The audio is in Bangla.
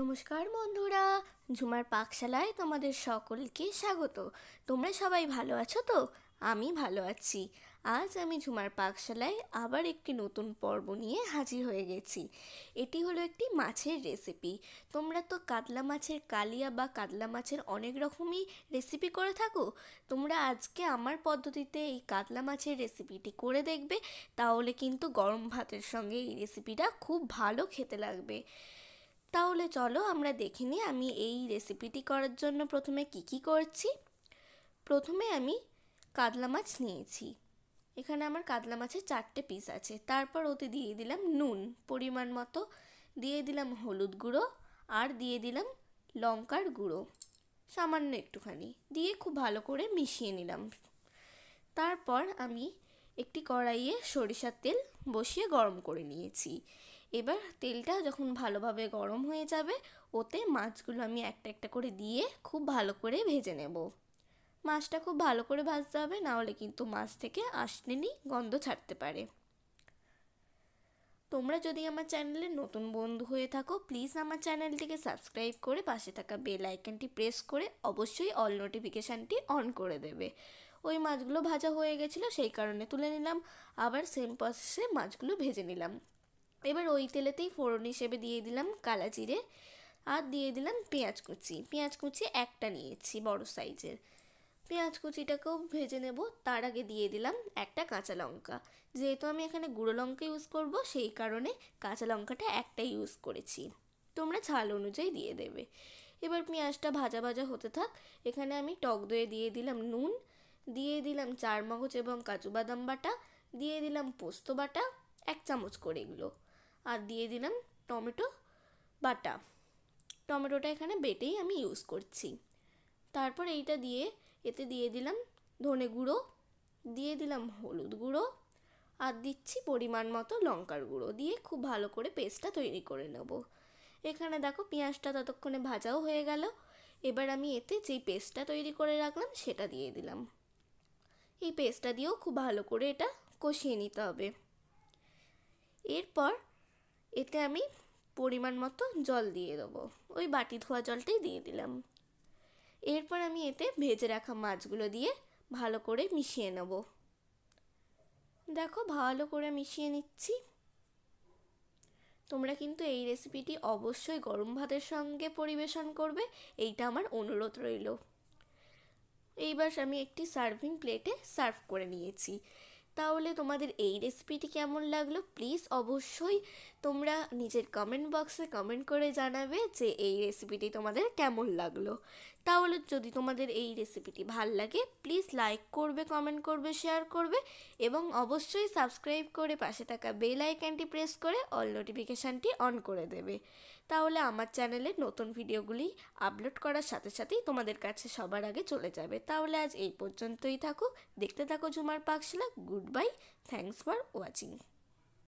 নমস্কার বন্ধুরা ঝুমার পাকশালায় তোমাদের সকলকে স্বাগত তোমরা সবাই ভালো আছো তো আমি ভালো আছি আজ আমি ঝুমার পাকশালায় আবার একটি নতুন পর্ব নিয়ে হাজির হয়ে গেছি এটি হলো একটি মাছের রেসিপি তোমরা তো কাতলা মাছের কালিয়া বা কাতলা মাছের অনেক রকমই রেসিপি করে থাকো তোমরা আজকে আমার পদ্ধতিতে এই কাতলা মাছের রেসিপিটি করে দেখবে তাহলে কিন্তু গরম ভাতের সঙ্গে এই রেসিপিটা খুব ভালো খেতে লাগবে তাহলে চলো আমরা দেখে নিই আমি এই রেসিপিটি করার জন্য প্রথমে কি কি করছি প্রথমে আমি কাতলা মাছ নিয়েছি এখানে আমার কাতলা মাছের চারটে পিস আছে তারপর ওতে দিয়ে দিলাম নুন পরিমাণ মতো দিয়ে দিলাম হলুদ গুঁড়ো আর দিয়ে দিলাম লঙ্কার গুঁড়ো সামান্য একটুখানি দিয়ে খুব ভালো করে মিশিয়ে নিলাম তারপর আমি একটি কড়াইয়ে সরিষার তেল বসিয়ে গরম করে নিয়েছি এবার তেলটা যখন ভালোভাবে গরম হয়ে যাবে ওতে মাছগুলো আমি একটা একটা করে দিয়ে খুব ভালো করে ভেজে নেব মাছটা খুব ভালো করে ভাজতে হবে নাহলে কিন্তু মাছ থেকে আসলেনি গন্ধ ছাড়তে পারে তোমরা যদি আমার চ্যানেলে নতুন বন্ধু হয়ে থাকো প্লিজ আমার চ্যানেলটিকে সাবস্ক্রাইব করে পাশে থাকা বেল আইকনটি প্রেস করে অবশ্যই অল নোটিফিকেশানটি অন করে দেবে ওই মাছগুলো ভাজা হয়ে গেছিলো সেই কারণে তুলে নিলাম আবার সেম প্রসেসে মাছগুলো ভেজে নিলাম এবার ওই তেলেতেই ফোড়ন হিসেবে দিয়ে দিলাম কালা আর দিয়ে দিলাম পেঁয়াজ কুচি পেঁয়াজ কুচি একটা নিয়েছি বড় সাইজের পেঁয়াজ কুচিটাকেও ভেজে নেব তার আগে দিয়ে দিলাম একটা কাঁচা লঙ্কা যেহেতু আমি এখানে গুঁড়ো লঙ্কা ইউজ করব সেই কারণে কাঁচা লঙ্কাটা একটা ইউজ করেছি তোমরা ঝাল অনুযায়ী দিয়ে দেবে এবার পেঁয়াজটা ভাজা ভাজা হতে থাক এখানে আমি টক দইয়ে দিয়ে দিলাম নুন দিয়ে দিলাম চারমগজ এবং কাজু বাদাম বাটা দিয়ে দিলাম পোস্ত বাটা এক চামচ করে এগুলো আর দিয়ে দিলাম টমেটো বাটা টমেটোটা এখানে বেটেই আমি ইউজ করছি তারপর এইটা দিয়ে এতে দিয়ে দিলাম ধনে গুঁড়ো দিয়ে দিলাম হলুদ গুঁড়ো আর দিচ্ছি পরিমাণ মতো লঙ্কার গুঁড়ো দিয়ে খুব ভালো করে পেস্টটা তৈরি করে নেব এখানে দেখো পেঁয়াজটা ততক্ষণে ভাজাও হয়ে গেল এবার আমি এতে যেই পেস্টটা তৈরি করে রাখলাম সেটা দিয়ে দিলাম এই পেস্টটা দিয়েও খুব ভালো করে এটা কষিয়ে নিতে হবে এরপর এতে আমি পরিমাণ মতো জল দিয়ে দেবো ওই বাটি ধোয়া জলটাই দিয়ে দিলাম এরপর আমি এতে ভেজে রাখা মাছগুলো দিয়ে ভালো করে মিশিয়ে নেব দেখো ভালো করে মিশিয়ে নিচ্ছি তোমরা কিন্তু এই রেসিপিটি অবশ্যই গরম ভাতের সঙ্গে পরিবেশন করবে এইটা আমার অনুরোধ রইল এইবার আমি একটি সার্ভিং প্লেটে সার্ভ করে নিয়েছি তাহলে তোমাদের এই রেসিপিটি কেমন লাগলো প্লিজ অবশ্যই তোমরা নিজের কমেন্ট বক্সে কমেন্ট করে জানাবে যে এই রেসিপিটি তোমাদের কেমন লাগলো তাহলে যদি তোমাদের এই রেসিপিটি ভাল লাগে প্লিজ লাইক করবে কমেন্ট করবে শেয়ার করবে এবং অবশ্যই সাবস্ক্রাইব করে পাশে থাকা বেল আইকনটি প্রেস করে অল নোটিফিকেশানটি অন করে দেবে তাহলে আমার চ্যানেলে নতুন ভিডিওগুলি আপলোড করার সাথে সাথেই তোমাদের কাছে সবার আগে চলে যাবে তাহলে আজ এই পর্যন্তই থাকুক দেখতে থাকো ঝুমার পাকশিলা good Goodbye. Thanks for watching.